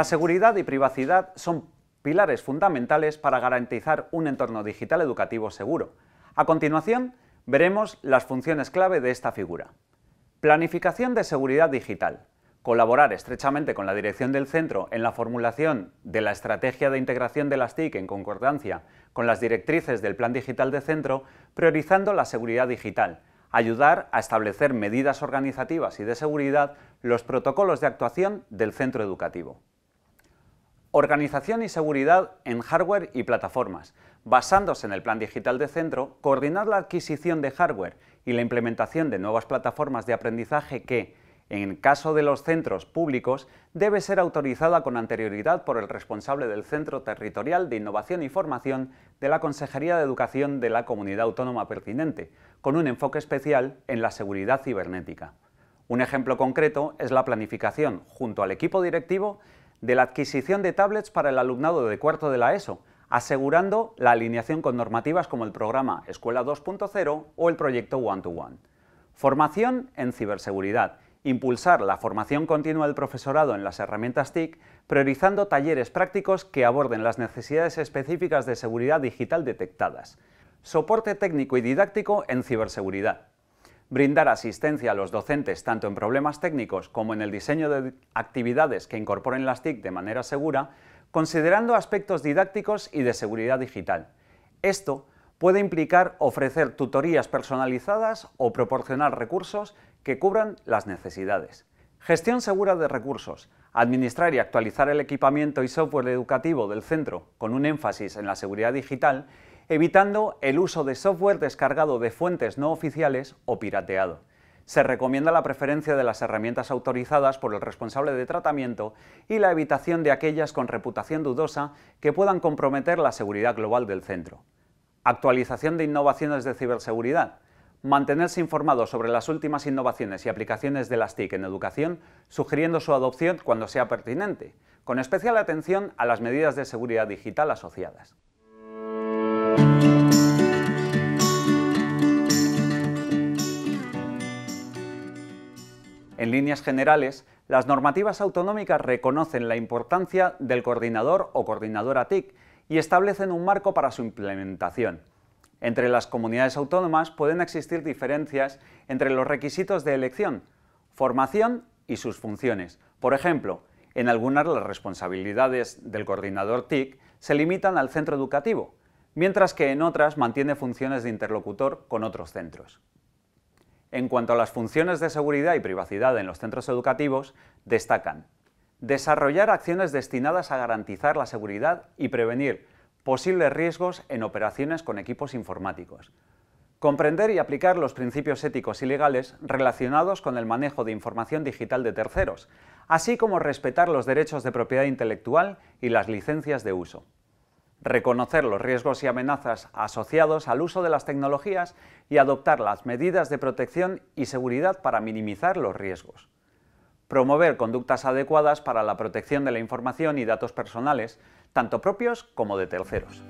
La seguridad y privacidad son pilares fundamentales para garantizar un entorno digital educativo seguro. A continuación, veremos las funciones clave de esta figura. Planificación de seguridad digital. Colaborar estrechamente con la dirección del centro en la formulación de la estrategia de integración de las TIC en concordancia con las directrices del Plan Digital de Centro, priorizando la seguridad digital, ayudar a establecer medidas organizativas y de seguridad los protocolos de actuación del centro educativo. Organización y seguridad en hardware y plataformas. Basándose en el plan digital de centro, coordinar la adquisición de hardware y la implementación de nuevas plataformas de aprendizaje que, en caso de los centros públicos, debe ser autorizada con anterioridad por el responsable del Centro Territorial de Innovación y Formación de la Consejería de Educación de la comunidad autónoma pertinente, con un enfoque especial en la seguridad cibernética. Un ejemplo concreto es la planificación, junto al equipo directivo, de la adquisición de tablets para el alumnado de cuarto de la ESO, asegurando la alineación con normativas como el programa Escuela 2.0 o el proyecto One to One. Formación en ciberseguridad. Impulsar la formación continua del profesorado en las herramientas TIC, priorizando talleres prácticos que aborden las necesidades específicas de seguridad digital detectadas. Soporte técnico y didáctico en ciberseguridad brindar asistencia a los docentes tanto en problemas técnicos como en el diseño de actividades que incorporen las TIC de manera segura, considerando aspectos didácticos y de seguridad digital. Esto puede implicar ofrecer tutorías personalizadas o proporcionar recursos que cubran las necesidades. Gestión segura de recursos. Administrar y actualizar el equipamiento y software educativo del centro con un énfasis en la seguridad digital evitando el uso de software descargado de fuentes no oficiales o pirateado. Se recomienda la preferencia de las herramientas autorizadas por el responsable de tratamiento y la evitación de aquellas con reputación dudosa que puedan comprometer la seguridad global del centro. Actualización de innovaciones de ciberseguridad. Mantenerse informado sobre las últimas innovaciones y aplicaciones de las TIC en educación, sugiriendo su adopción cuando sea pertinente, con especial atención a las medidas de seguridad digital asociadas. En líneas generales, las normativas autonómicas reconocen la importancia del coordinador o coordinadora TIC y establecen un marco para su implementación. Entre las comunidades autónomas pueden existir diferencias entre los requisitos de elección, formación y sus funciones. Por ejemplo, en algunas las responsabilidades del coordinador TIC se limitan al centro educativo, mientras que en otras mantiene funciones de interlocutor con otros centros. En cuanto a las funciones de seguridad y privacidad en los centros educativos, destacan desarrollar acciones destinadas a garantizar la seguridad y prevenir posibles riesgos en operaciones con equipos informáticos, comprender y aplicar los principios éticos y legales relacionados con el manejo de información digital de terceros, así como respetar los derechos de propiedad intelectual y las licencias de uso reconocer los riesgos y amenazas asociados al uso de las tecnologías y adoptar las medidas de protección y seguridad para minimizar los riesgos. Promover conductas adecuadas para la protección de la información y datos personales, tanto propios como de terceros.